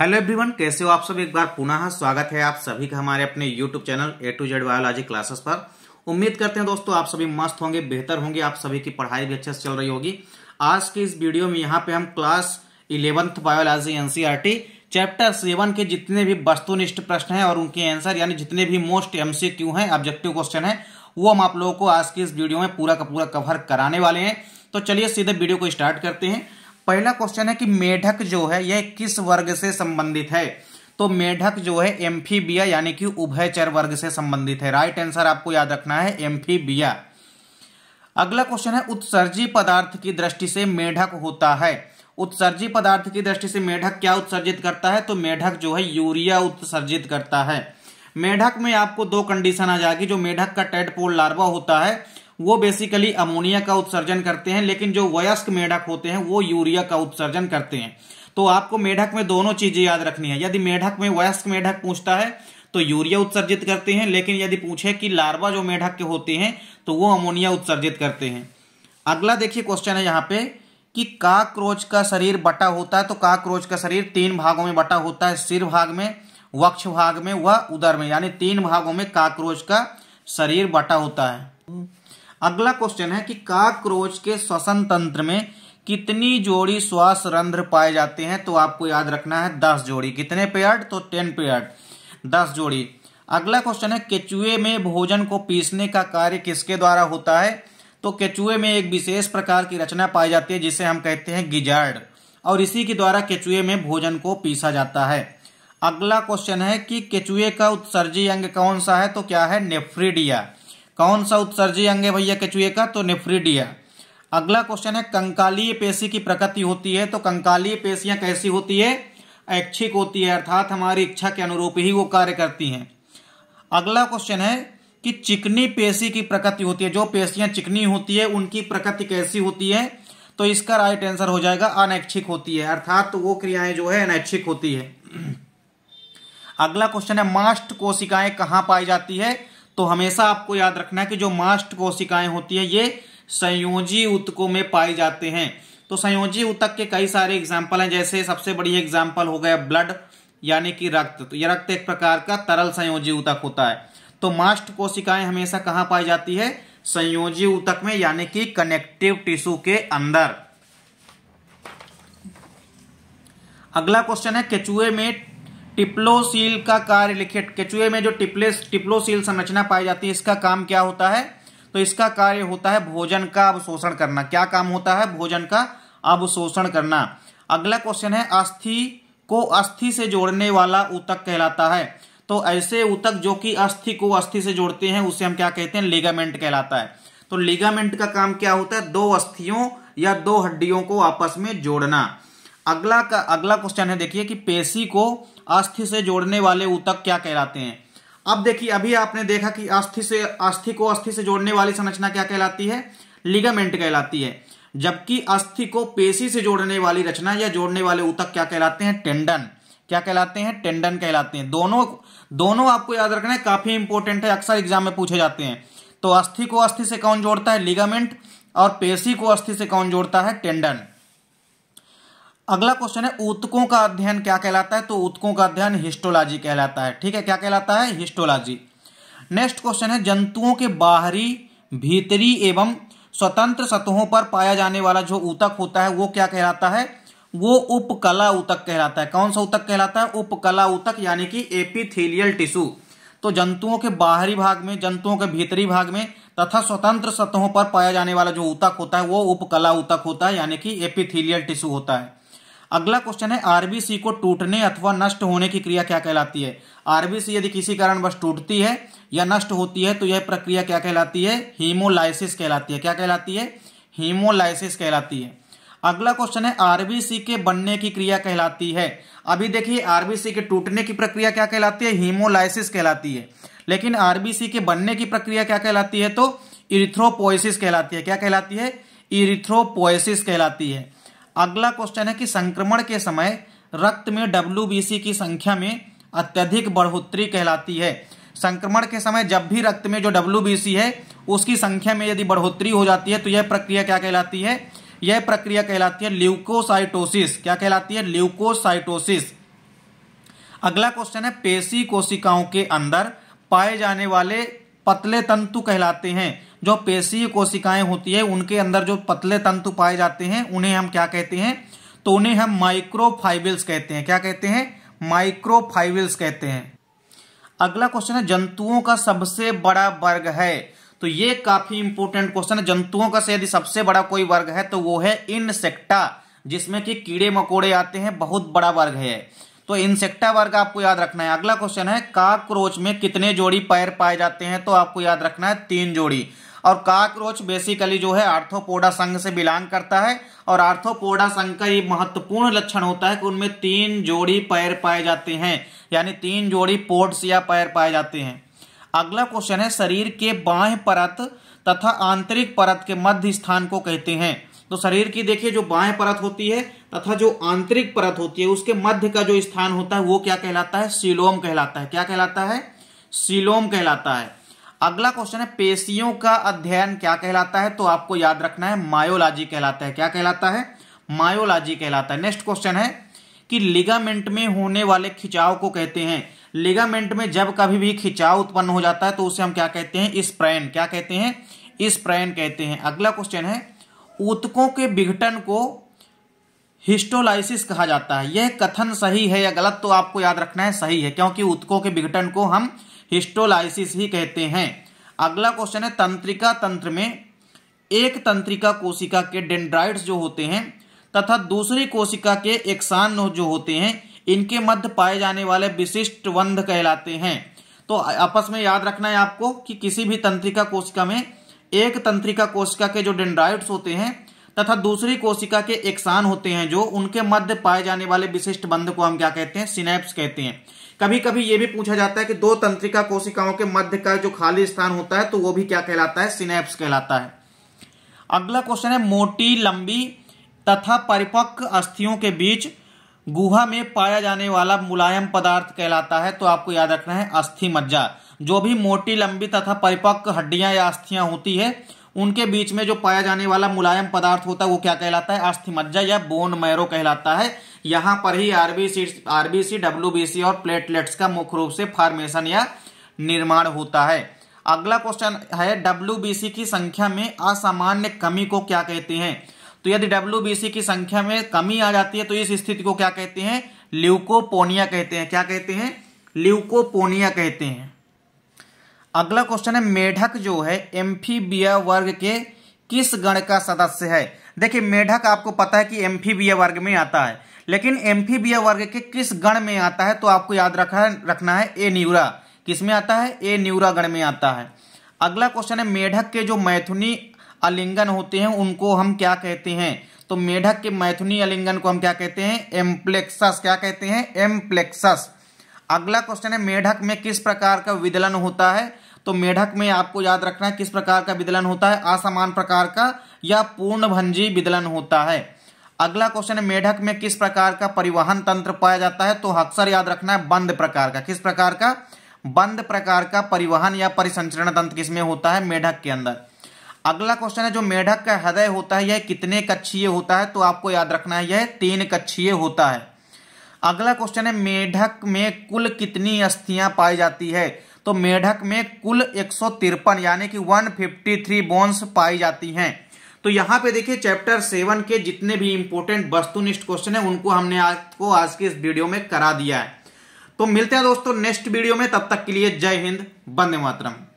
hello everyone कैसे हो आप सब एक बार पुनः स्वागत है आप सभी का हमारे अपने YouTube channel A to Z biology classes पर उम्मीद करते हैं दोस्तों आप सभी मस्त होंगे बेहतर होंगे आप सभी की पढ़ाई भी अच्छे से चल रही होगी आज के इस वीडियो में यहाँ पे हम class eleventh biology NCR chapter seven के जितने भी वस्तुनिष्ठ प्रश्न है और उनके आंसर यानी जितने भी मोस्ट एमसीक्यू हैं ऑब्जेक्टिव क्वेश्चन है वो हम आप लोगों को आज के इस वीडियो में पूरा का पूरा कवर कराने वाले हैं तो चलिए सीधे वीडियो को स्टार्ट करते हैं पहला क्वेश्चन है कि मेढक जो है यह किस वर्ग से संबंधित है तो मेढक जो है एम्फीबिया यानी कि उभयचर वर्ग से संबंधित है राइट आंसर आपको याद रखना है एम्फीबिया अगला क्वेश्चन है उत्सर्जी पदार्थ की दृष्टि से मेढक होता है उत्सर्जी पदार्थ की दृष्टि से मेढक क्या उत्सर्जित करता है तो मेढक जो है यूरिया उत्सर्जित करता है मेढक में आपको दो कंडीशन आ जाएगी जो मेढक का टेडपोल लार्वा होता है वो बेसिकली अमोनिया का उत्सर्जन करते हैं लेकिन जो वयस्क मेढक होते हैं वो यूरिया का उत्सर्जन करते हैं तो आपको मेढक में दोनों चीजें याद रखनी है यदि मेढक में वयस्क मेढक पूछता है तो यूरिया उत्सर्जित करते हैं लेकिन यदि पूछे कि लार्वा जो मेढक के होते हैं तो वो अमोनिया उत्सर्जित करते हैं अगला देखिए क्वेश्चन है यहाँ पे कि काक्रोच का शरीर बटा होता है तो काक्रोच का शरीर तीन भागों में बटा होता है सिर भाग में वक्ष भाग में व उदर में यानी तीन भागों में काक्रोच का शरीर बटा होता है अगला क्वेश्चन है कि काक्रोच के श्वसन तंत्र में कितनी जोड़ी श्वास रंध्र पाए जाते हैं तो आपको याद रखना है दस जोड़ी कितने पेयर्ड तो टेन पेयर्ड दस जोड़ी अगला क्वेश्चन है केचुए में भोजन को पीसने का कार्य किसके द्वारा होता है तो केचुए में एक विशेष प्रकार की रचना पाई जाती है जिसे हम कहते हैं गिजार्ड और इसी के द्वारा केचुए में भोजन को पीसा जाता है अगला क्वेश्चन है कि केचुए का उत्सर्जी अंग कौन सा है तो क्या है नेफ्रिडिया कौन सा उत्सर्जी अंग है भैया केचुए का तो नेफ्रीडिया अगला क्वेश्चन है कंकालीय पेशी की प्रकृति होती है तो कंकालीय पेशियां कैसी होती है ऐच्छिक होती है अर्थात हमारी इच्छा के अनुरूप ही वो कार्य करती हैं अगला क्वेश्चन है कि चिकनी पेशी की प्रकृति होती है जो पेशियां चिकनी होती है उनकी प्रकृति कैसी होती है तो इसका राइट आंसर हो जाएगा अनैच्छिक होती है अर्थात तो वो क्रियाएं जो है अनैच्छिक होती है अगला क्वेश्चन है मास्ट कोशिकाएं कहाँ पाई जाती है तो हमेशा आपको याद रखना है कि जो मास्ट कोशिकाएं होती है ये संयोजी उत्तकों में पाए जाते हैं तो संयोजी उतक के कई सारे एग्जाम्पल हैं जैसे सबसे बड़ी एग्जाम्पल हो गया ब्लड यानी कि रक्त तो ये रक्त एक प्रकार का तरल संयोजी उतक होता है तो मास्ट कोशिकाएं हमेशा कहाँ पाई जाती है संयोजी उतक में यानी कि कनेक्टिव टिश्यू के अंदर अगला क्वेश्चन है केचुए में टिप्लोसील का कार्य लिखे केचुए में जो टिप्ले टिप्लोसील संरचना पाई जाती है इसका काम क्या होता है तो इसका कार्य होता है भोजन का अवशोषण करना क्या काम होता है भोजन का अवशोषण करना अगला क्वेश्चन है अस्थि को अस्थि से जोड़ने वाला ऊतक कहलाता है तो ऐसे ऊतक जो कि अस्थि को अस्थि से जोड़ते हैं उसे हम क्या कहते हैं लिगामेंट कहलाता है तो लिगामेंट का काम क्या होता है दो अस्थियों या दो हड्डियों को आपस में जोड़ना अगला का अगला क्वेश्चन है देखिए कि पेशी को अस्थि से जोड़ने वाले ऊतक क्या कहलाते हैं अब देखिए अभी आपने देखा कि अस्थि से अस्थि को अस्थि से जोड़ने वाली संरचना क्या कहलाती है लिगामेंट कहलाती है जबकि अस्थि को पेशी से जोड़ने वाली रचना या जोड़ने वाले ऊतक क्या कहलाते हैं टेंडन क्या कहलाते हैं टेंडन कहलाते हैं दोनों दोनों आपको याद रखना है काफी इंपॉर्टेंट है अक्सर एग्जाम में पूछे जाते हैं तो अस्थि को अस्थि से कौन जोड़ता है लिगामेंट और पेशी को अस्थि से कौन जोड़ता है टेंडन अगला क्वेश्चन है ऊतकों का अध्ययन क्या कहलाता है तो ऊतकों का अध्ययन हिस्टोलॉजी कहलाता है ठीक है क्या कहलाता है हिस्टोलॉजी नेक्स्ट क्वेश्चन है जंतुओं के बाहरी भीतरी एवं स्वतंत्र सतहों पर पाया जाने वाला जो ऊतक होता है वो क्या कहलाता है वो उपकला ऊतक कहलाता है कौन सा ऊतक कहलाता है उपकला ऊतक यानी कि एपिथेलियल टिश्यू तो जंतुओं के बाहरी भाग में जंतुओं के भीतरी भाग में तथा स्वतंत्र सतहों पर पाया जाने वाला जो ऊतक होता है वो उपकला ऊतक होता है यानी कि एपिथेलियल टिश्यू होता है अगला क्वेश्चन है आरबीसी को टूटने अथवा नष्ट होने की क्रिया क्या कहलाती है आरबीसी यदि किसी कारण बस टूटती है या नष्ट होती है तो यह प्रक्रिया क्या कहलाती है हीमोलाइसिस कहलाती है क्या कहलाती है हीमोलाइसिस कहलाती है अगला क्वेश्चन है आरबीसी के बनने की क्रिया कहलाती है अभी देखिए आरबीसी के टूटने की प्रक्रिया क्या कहलाती है हीमोलाइसिस कहलाती है लेकिन आरबीसी के बनने की प्रक्रिया क्या कहलाती है तो इरिथ्रोपोइसिस कहलाती है क्या कहलाती है इरिथ्रोपोइसिस कहलाती है अगला क्वेश्चन है कि संक्रमण के समय रक्त में डब्ल्यू की संख्या में अत्यधिक बढ़ोतरी कहलाती है संक्रमण के समय जब भी रक्त में जो डब्ल्यू है उसकी संख्या में यदि बढ़ोतरी हो जाती है तो यह प्रक्रिया क्या कहलाती है यह प्रक्रिया कहलाती है ल्यूकोसाइटोसिस क्या कहलाती है ल्यूकोसाइटोसिस अगला क्वेश्चन है पेशी कोशिकाओं के अंदर पाए जाने वाले पतले तंतु कहलाते हैं जो पेशीय कोशिकाएं होती है उनके अंदर जो पतले तंतु पाए जाते हैं उन्हें हम क्या कहते हैं तो उन्हें हम माइक्रोफाइबिल्स कहते हैं क्या कहते हैं माइक्रोफाइबिल्स कहते हैं अगला क्वेश्चन है जंतुओं का सबसे बड़ा वर्ग है तो ये काफी इंपोर्टेंट क्वेश्चन है जंतुओं का से यदि सबसे बड़ा कोई वर्ग है तो वो है इनसेक्टा जिसमें कि कीड़े मकोड़े आते हैं बहुत बड़ा वर्ग है तो इंसेक्टा वर्ग आपको याद रखना है अगला क्वेश्चन है काक्रोच में कितने जोड़ी पैर पाए जाते हैं तो आपको याद रखना है तीन जोड़ी और काक्रोच बेसिकली जो है आर्थोपोडा संघ से बिलोंग करता है और आर्थोपोडा संघ का ये महत्वपूर्ण लक्षण होता है कि उनमें तीन जोड़ी पैर पाए जाते हैं यानी तीन जोड़ी पोड्स या पैर पाए जाते हैं अगला क्वेश्चन है शरीर के बाह्य परत तथा आंतरिक परत के मध्य स्थान को कहते हैं तो शरीर की देखिए जो बाएं परत होती है तथा जो आंतरिक परत होती है उसके मध्य का जो स्थान होता है वो क्या कहलाता है सिलोम कहलाता है क्या कहलाता है सिलोम कहलाता है अगला क्वेश्चन है पेशियों का अध्ययन क्या कहलाता है तो आपको याद रखना है मायोलॉजी कहलाता है क्या कहलाता है मायोलॉजी कहलाता है नेक्स्ट क्वेश्चन है कि लिगामेंट में होने वाले खिंचाव को कहते हैं लिगामेंट में जब कभी भी खिंचाव उत्पन्न हो जाता है तो उसे हम क्या कहते हैं स्प्रैन क्या कहते हैं स्प्रैन कहते हैं अगला क्वेश्चन है ऊतकों के विघटन को हिस्टोलाइसिस कहा जाता है यह कथन सही है या गलत तो आपको याद रखना है सही है क्योंकि ऊतकों के विघटन को हम हिस्टोलाइसिस ही कहते हैं अगला क्वेश्चन है तंत्रिका तंत्र में एक तंत्रिका कोशिका के डेंड्राइड्स जो होते हैं तथा दूसरी कोशिका के एक्सान जो होते हैं इनके मध्य पाए जाने वाले विशिष्ट वंध कहलाते हैं तो आपस में याद रखना है आपको कि किसी भी तंत्रिका कोशिका में एक तंत्रिका कोशिका के जो डेंड्राइट्स होते हैं तथा दूसरी कोशिका के एक्सान होते हैं जो उनके मध्य पाए जाने वाले विशिष्ट बंध को हम क्या कहते हैं सिनेप्स कहते हैं कभी कभी ये भी पूछा जाता है कि दो तंत्रिका कोशिकाओं के मध्य का जो खाली स्थान होता है तो वो भी क्या कहलाता है सिनेप्स कहलाता है अगला क्वेश्चन है मोटी लंबी तथा परिपक्व अस्थियों के बीच गुहा में पाया जाने वाला मुलायम पदार्थ कहलाता है तो आपको याद रखना है अस्थि मज्जा जो भी मोटी लंबी तथा परिपक्व हड्डियां या अस्थियां होती है उनके बीच में जो पाया जाने वाला मुलायम पदार्थ होता है वो क्या कहलाता है अस्थि मज्जा या बोन मैरो कहलाता है यहां पर ही आरबीसी आरबीसी डब्ल्यूबीसी और प्लेटलेट्स का मुख्य रूप से फॉर्मेशन या निर्माण होता है अगला क्वेश्चन है डब्ल्यू की संख्या में असामान्य कमी को क्या कहते हैं तो यदि डब्ल्यू की संख्या में कमी आ जाती है तो इस स्थिति को क्या कहते हैं ल्यूकोपोनिया कहते हैं क्या कहते हैं ल्यूकोपोनिया कहते हैं अगला क्वेश्चन है मेढक जो है एम्फीबिया वर्ग के किस गण का सदस्य है देखिए मेढक आपको पता है कि एम्फीबिया वर्ग में आता है लेकिन एम्फीबिया वर्ग के किस गण में आता है तो आपको याद रखा रखना है ए न्यूरा किस में आता है ए न्यूरा गण में आता है अगला क्वेश्चन है मेढक के जो मैथुनी अलिंगन होते हैं उनको हम क्या कहते हैं तो मेढक के मैथुनी अलिंगन को हम क्या कहते हैं एम्प्लेक्सस क्या कहते हैं एम्प्लेक्सस अगला क्वेश्चन है मेढक में किस प्रकार का विदलन होता है तो मेढक में आपको याद रखना है किस प्रकार का विदलन होता है असमान प्रकार का या पूर्ण भंजी विदलन होता है अगला क्वेश्चन है मेढक में किस प्रकार का परिवहन तंत्र पाया जाता है तो अक्सर याद रखना है बंद प्रकार का किस प्रकार का बंद प्रकार का परिवहन या परिसंचरण तंत्र किसमें होता है मेढक के अंदर अगला क्वेश्चन है जो मेढक का हृदय होता है यह कितने कक्षीय होता है तो आपको याद रखना है यह तीन कक्षीय होता है अगला क्वेश्चन है मेढक में कुल कितनी अस्थियां पाई जाती है तो मेढक में कुल एक यानी कि 153 बोन्स पाई जाती हैं तो यहाँ पे देखिए चैप्टर सेवन के जितने भी इंपोर्टेंट वस्तुनिष्ठ क्वेश्चन है उनको हमने आपको आज के इस वीडियो में करा दिया है तो मिलते हैं दोस्तों नेक्स्ट वीडियो में तब तक के लिए जय हिंद बंदे मातरम